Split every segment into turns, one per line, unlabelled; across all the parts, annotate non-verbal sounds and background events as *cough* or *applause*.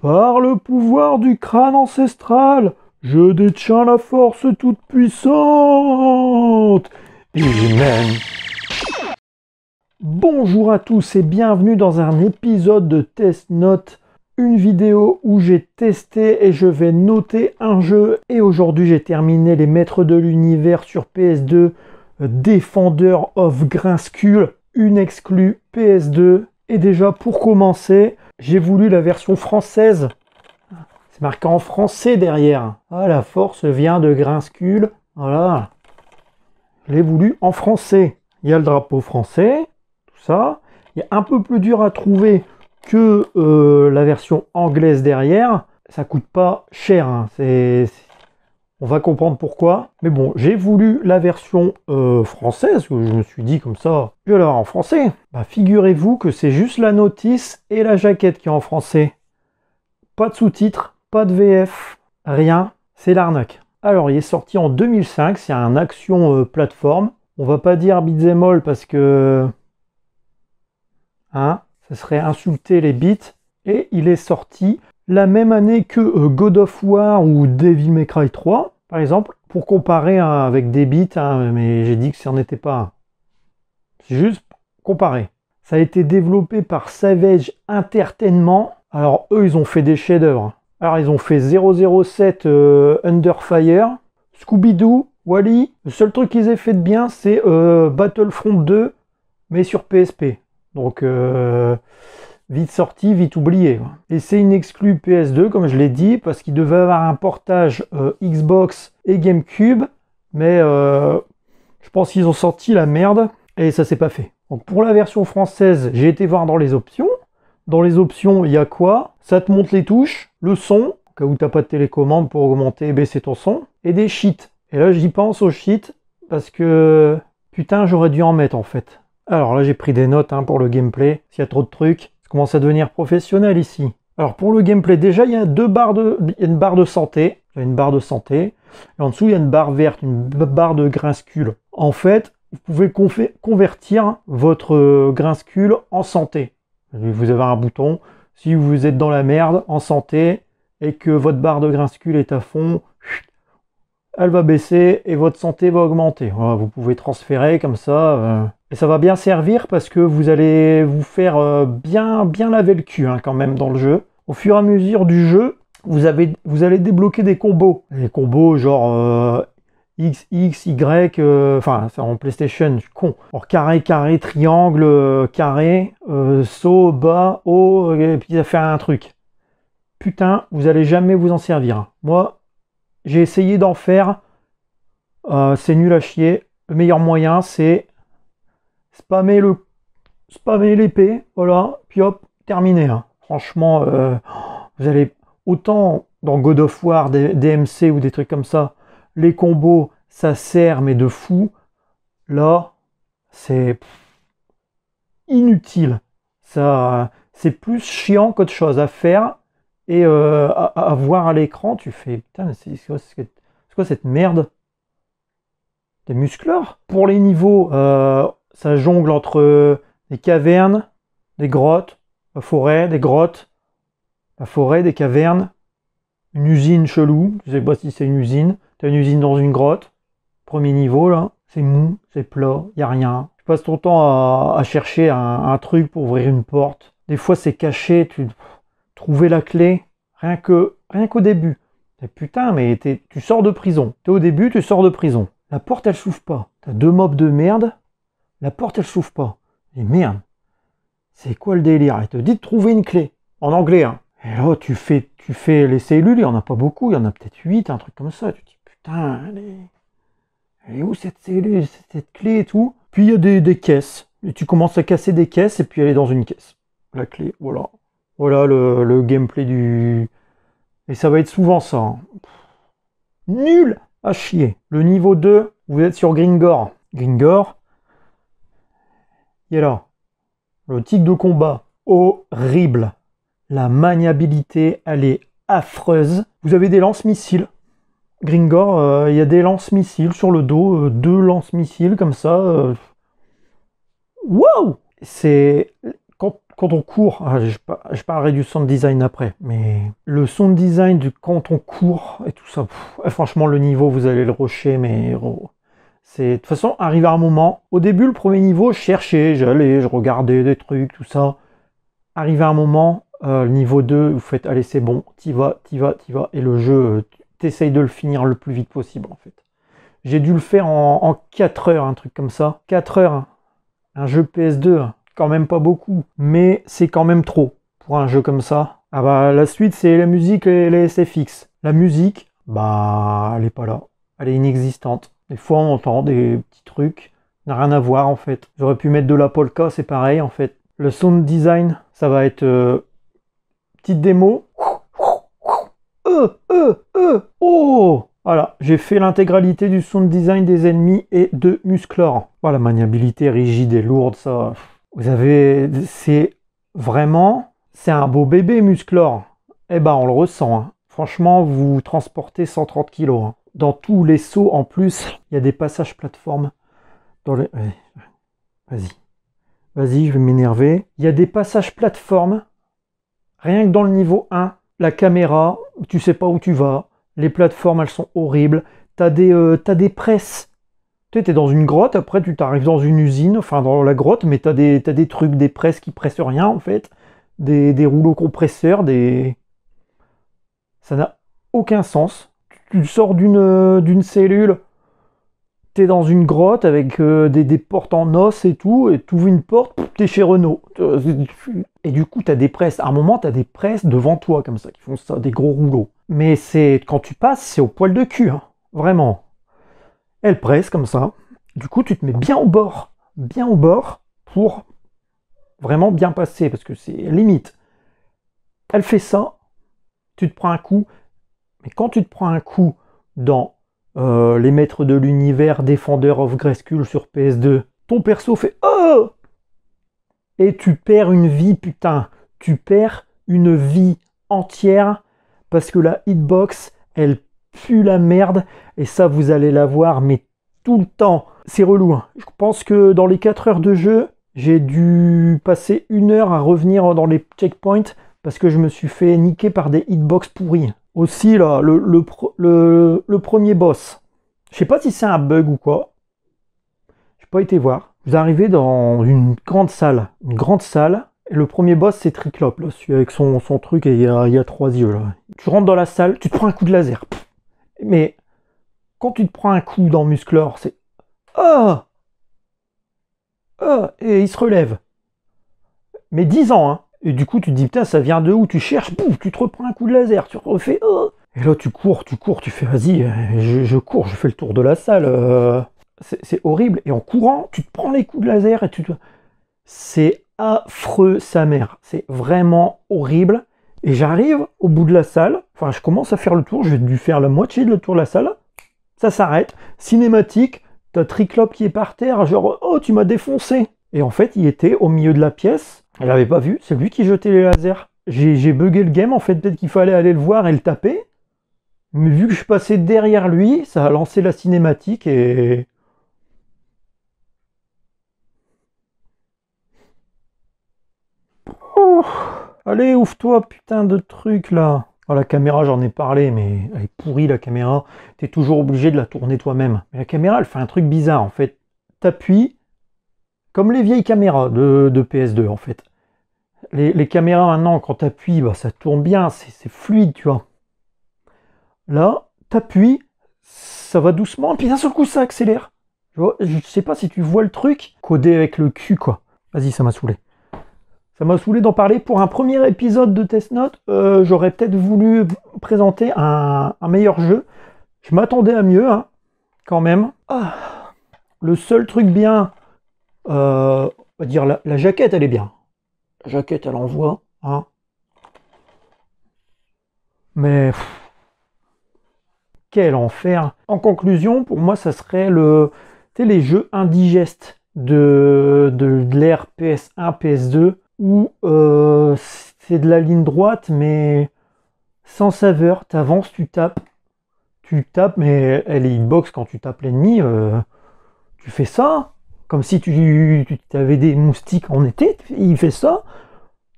Par le pouvoir du crâne ancestral, je détiens la force toute puissante. Et Bonjour à tous et bienvenue dans un épisode de Test Note, une vidéo où j'ai testé et je vais noter un jeu. Et aujourd'hui, j'ai terminé les Maîtres de l'Univers sur PS2, Defender of Grinscule, une exclue PS2. Et déjà pour commencer, j'ai voulu la version française. C'est marqué en français derrière. Ah, la force vient de Grinscule. Voilà. Je l'ai voulu en français. Il y a le drapeau français, tout ça. Il est un peu plus dur à trouver que euh, la version anglaise derrière. Ça coûte pas cher. Hein. C'est on va comprendre pourquoi. Mais bon, j'ai voulu la version euh, française, je me suis dit comme ça, puis alors en français. Bah, figurez-vous que c'est juste la notice et la jaquette qui est en français. Pas de sous-titres, pas de VF, rien, c'est l'arnaque. Alors, il est sorti en 2005, c'est un action euh, plateforme. On va pas dire beat'em all parce que... Hein, ça serait insulter les bits. Et il est sorti la même année que euh, God of War ou Devil May Cry 3, par exemple, pour comparer hein, avec des bits, hein, mais j'ai dit que ça n'en était pas C'est juste comparer. Ça a été développé par Savage Entertainment. Alors eux, ils ont fait des chefs-d'œuvre. Alors ils ont fait 007 Underfire, euh, Under Fire, Scooby-Doo, Wally. Le seul truc qu'ils aient fait de bien, c'est euh, Battlefront 2, mais sur PSP. Donc vite sorti, vite oublié. Et c'est une exclue PS2, comme je l'ai dit, parce qu'il devait avoir un portage euh, Xbox et GameCube, mais euh, je pense qu'ils ont sorti la merde et ça s'est pas fait. Donc pour la version française, j'ai été voir dans les options. Dans les options, il y a quoi Ça te monte les touches, le son, au cas où n'as pas de télécommande pour augmenter et baisser ton son, et des cheats. Et là, j'y pense aux cheats parce que putain, j'aurais dû en mettre en fait. Alors là, j'ai pris des notes hein, pour le gameplay, s'il y a trop de trucs commence à devenir professionnel ici. Alors pour le gameplay, déjà il y a deux barres de, une barre de santé, une barre de santé, et en dessous il y a une barre verte, une barre de grinscule. En fait, vous pouvez convertir votre euh, grinscule en santé. Vous avez un bouton, si vous êtes dans la merde, en santé, et que votre barre de grinscule est à fond, elle va baisser et votre santé va augmenter. vous pouvez transférer comme ça. Euh, et ça va bien servir parce que vous allez vous faire euh, bien, bien laver le cul hein, quand même dans le jeu. Au fur et à mesure du jeu, vous, avez, vous allez débloquer des combos. des combos genre euh, X, X, Y, enfin c'est en PlayStation, je suis con. Alors, carré, carré, triangle, carré, saut, bas, haut, et puis ça fait un truc. Putain, vous allez jamais vous en servir. Moi, j'ai essayé d'en faire. Euh, c'est nul à chier. Le meilleur moyen, c'est spammer le spammer l'épée. Voilà. Puis hop, terminé. Hein. Franchement, euh, vous allez autant dans God of War, DMC ou des trucs comme ça, les combos, ça sert, mais de fou. Là, c'est inutile. Ça, c'est plus chiant qu'autre chose à faire et euh, à, voir à l'écran, tu fais putain, c'est quoi, cette merde Des muscleurs Pour les niveaux, euh, ça jongle entre des cavernes, des grottes, la forêt, des grottes, la forêt, des cavernes, une usine chelou, je sais pas si c'est une usine, t'as une usine dans une grotte, premier niveau là, c'est mou, c'est plat, y a rien. Tu passes ton temps à, chercher un, un, truc pour ouvrir une porte. Des fois c'est caché, tu trouver la clé, rien que rien qu'au début. Eh, putain, mais tu sors de prison. T'es au début, tu sors de prison. La porte, elle s'ouvre pas. as deux mobs de merde. La porte, elle s'ouvre pas. Et merde. C'est quoi le délire Elle te dit de trouver une clé. En anglais, hein. Et là, tu fais, tu fais les cellules, il n'y en a pas beaucoup, il y en a peut-être 8, un truc comme ça. Tu te dis, putain, elle est... est, où cette cellule, cette clé et tout Puis il y a des, des caisses. Et tu commences à casser des caisses et puis elle est dans une caisse. La clé, voilà. Voilà le, gameplay du... Et ça va être souvent ça. Hein. Nul à chier. Le niveau 2, vous êtes sur Gringor. Gringor. et là. Le tic de combat, horrible. La maniabilité, elle est affreuse. Vous avez des lance-missiles. Gringor, euh, il y a des lance-missiles sur le dos, euh, deux lance-missiles comme ça. Euh. Waouh wow C'est quand on court, ah, je, parlerai du sound design après, mais le sound design du quand on court et tout ça, eh, franchement, le niveau, vous allez le rocher, mais c'est de toute façon, arrive à un moment. Au début, le premier niveau, je cherchais, j'allais, je regardais des trucs, tout ça. Arrive à un moment, euh, niveau 2, vous faites, allez, c'est bon, t'y vas, t'y vas, t'y vas, et le jeu, euh, t'essayes de le finir le plus vite possible, en fait. J'ai dû le faire en, en 4 heures, un truc comme ça. 4 heures, hein. un jeu PS2 quand même pas beaucoup, mais c'est quand même trop pour un jeu comme ça. Ah bah la suite c'est la musique et les SFX. La musique, bah elle est pas là. Elle est inexistante. Des fois on entend des petits trucs, n'a rien à voir en fait. J'aurais pu mettre de la polka, c'est pareil en fait. Le sound design, ça va être euh, petite démo. Euh, euh, oh voilà, j'ai fait l'intégralité du sound design des ennemis et de Musclor. Voilà, maniabilité rigide et lourde, ça. Vous avez, c'est vraiment, c'est un beau bébé Musclor. Eh ben, on le ressent. Hein. Franchement, vous transportez 130 kilos. Hein. Dans tous les sauts, en plus, il y a des passages plateformes. Dans les... Vas-y. Vas-y, je vais m'énerver. Il y a des passages plateformes, Rien que dans le niveau 1, la caméra, tu sais pas où tu vas. Les plateformes, elles sont horribles. T'as des, euh, t'as as des presses tu es dans une grotte, après tu t'arrives dans une usine, enfin dans la grotte, mais t'as as, des trucs, des presses qui pressent rien en fait, des, rouleaux compresseurs, des. Ça n'a aucun sens. Tu, sors euh, d'une cellule, t'es dans une grotte avec euh, des, portes en os et tout, et tu ouvres une porte, t'es chez Renault. Et du coup, t'as des presses. À un moment, t'as des presses devant toi comme ça, qui font ça, des gros rouleaux. Mais c'est quand tu passes, c'est au poil de cul, hein. vraiment elle presse comme ça. Du coup, tu te mets bien au bord, bien au bord pour vraiment bien passer, parce que c'est limite. Elle fait ça, tu te prends un coup, mais quand tu te prends un coup dans euh, Les Maîtres de l'Univers, Defender of Grayskull sur PS2, ton perso fait Oh Et tu perds une vie, putain. Tu perds une vie entière parce que la hitbox, elle Fut la merde. Et ça, vous allez la voir, mais tout le temps. C'est relou. Hein. Je pense que dans les 4 heures de jeu, j'ai dû passer une heure à revenir dans les checkpoints parce que je me suis fait niquer par des hitbox pourris. Aussi, là, le, premier boss. Je sais pas si c'est un bug ou quoi. J'ai pas été voir. Vous arrivez dans une grande salle. Une grande salle. Et le premier boss, c'est Triclope, là, celui avec son, truc et il y, a, trois yeux. Là. Tu rentres dans la salle, tu te prends un coup de laser. Mais quand tu te prends un coup dans Musclor, c'est oh! oh Et il se relève. Mais 10 ans, hein. Et du coup, tu te dis, putain, ça vient de où Tu cherches, pouf, tu te reprends un coup de laser, tu refais, oh Et là, tu cours, tu cours, tu fais, vas-y, euh, je, cours, je fais le tour de la salle. Euh. C'est horrible. Et en courant, tu te prends les coups de laser et tu te... C'est affreux, sa mère. C'est vraiment horrible. Et j'arrive au bout de la salle, enfin je commence à faire le tour, j'ai dû faire la moitié de le tour de la salle, ça s'arrête, cinématique, t'as Triclope qui est par terre, genre « Oh, tu m'as défoncé !» Et en fait, il était au milieu de la pièce, elle avait pas vu, c'est lui qui jetait les lasers. J'ai bugué le game, en fait, peut-être qu'il fallait aller le voir et le taper, mais vu que je passais derrière lui, ça a lancé la cinématique et Allez, ouvre-toi, putain de truc là. Oh, la caméra, j'en ai parlé, mais elle est pourrie la caméra. Tu es toujours obligé de la tourner toi-même. Mais la caméra, elle fait un truc bizarre en fait. T'appuies comme les vieilles caméras de, PS2 en fait. Les, caméras maintenant, quand t'appuies, bah, ça tourne bien, c'est fluide, tu vois. Là, t'appuies, ça va doucement, puis d'un seul coup, ça accélère. Je sais pas si tu vois le truc, codé avec le cul, quoi. Vas-y, ça m'a saoulé. Ça m'a saoulé d'en parler. Pour un premier épisode de Test Note, euh, j'aurais peut-être voulu présenter un, meilleur jeu. Je m'attendais à mieux, hein, quand même. Ah. le seul truc bien, euh, on va dire la, jaquette, elle est bien. La jaquette, elle envoie. Hein. Mais quel enfer. En conclusion, pour moi, ça serait le, les jeux indigestes de, de, de l'ère PS1, PS2 où euh, c'est de la ligne droite, mais sans saveur. Tu avances, tu tapes, tu tapes, mais elle est hitbox quand tu tapes l'ennemi. Euh, tu fais ça, comme si tu, avais des moustiques en été, il fait ça.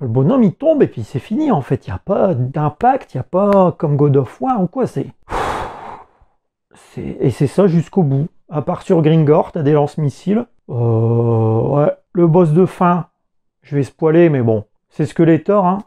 Le bonhomme il tombe et puis c'est fini en fait. Il n'y a pas d'impact, il n'y a pas comme God of War ou quoi. C'est. Et c'est ça jusqu'au bout. À part sur Gringor, t'as des lance-missiles. Euh, ouais. Le boss de fin, je vais spoiler, mais bon, c'est ce que torts hein.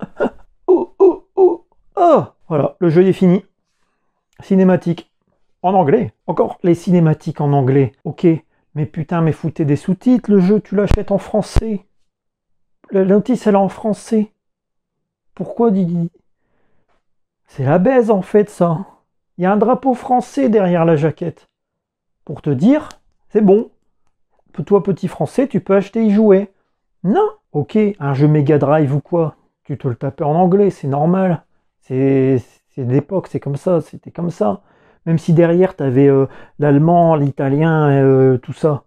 *laughs* Oh, oh, oh, oh Voilà, le jeu est fini. Cinématique. En anglais. Encore les cinématiques en anglais. Ok, mais putain, mais foutez des sous-titres, le jeu, tu l'achètes en français. La notice, elle est en français. Pourquoi Didi C'est la baise, en fait, ça. Il y a un drapeau français derrière la jaquette. Pour te dire, c'est bon toi petit français, tu peux acheter y jouer. Non, ok, un jeu Mega Drive ou quoi, tu te le tapais en anglais, c'est normal. C'est d'époque, c'est comme ça, c'était comme ça. Même si derrière, t'avais euh, l'allemand, l'italien, euh, tout ça.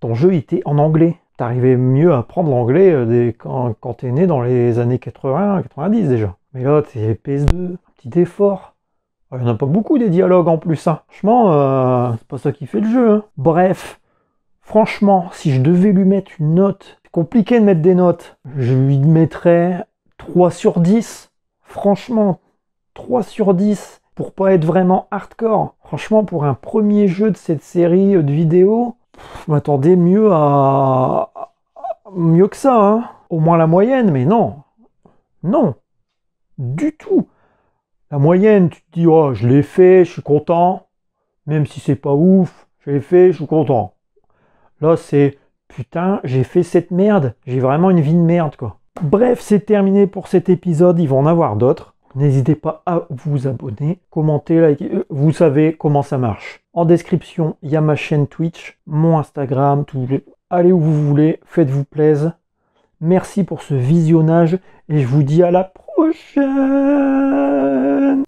Ton jeu était en anglais. T'arrivais mieux à apprendre l'anglais euh, quand, quand t'es né dans les années 80, 90 déjà. Mais là, t'es PS2, un petit effort. Il n'y en a pas beaucoup des dialogues en plus, hein. franchement, c'est pas ça qui fait le jeu. Hein. Bref, Franchement, si je devais lui mettre une note, c'est compliqué de mettre des notes, je lui mettrais 3 sur 10. Franchement, 3 sur 10 pour pas être vraiment hardcore. Franchement, pour un premier jeu de cette série de vidéos, je m'attendais mieux à... mieux que ça, hein. Au moins la moyenne, mais non. Non. Du tout. La moyenne, tu te dis, oh, je l'ai fait, je suis content. Même si c'est pas ouf, je l'ai fait, je suis content. Là, c'est putain, j'ai fait cette merde. J'ai vraiment une vie de merde, quoi. Bref, c'est terminé pour cet épisode. Ils vont en avoir d'autres. N'hésitez pas à vous abonner, commenter, liker. Euh, vous savez comment ça marche. En description, il y a ma chaîne Twitch, mon Instagram, tout. Allez où vous voulez, faites-vous plaisir. Merci pour ce visionnage et je vous dis à la prochaine.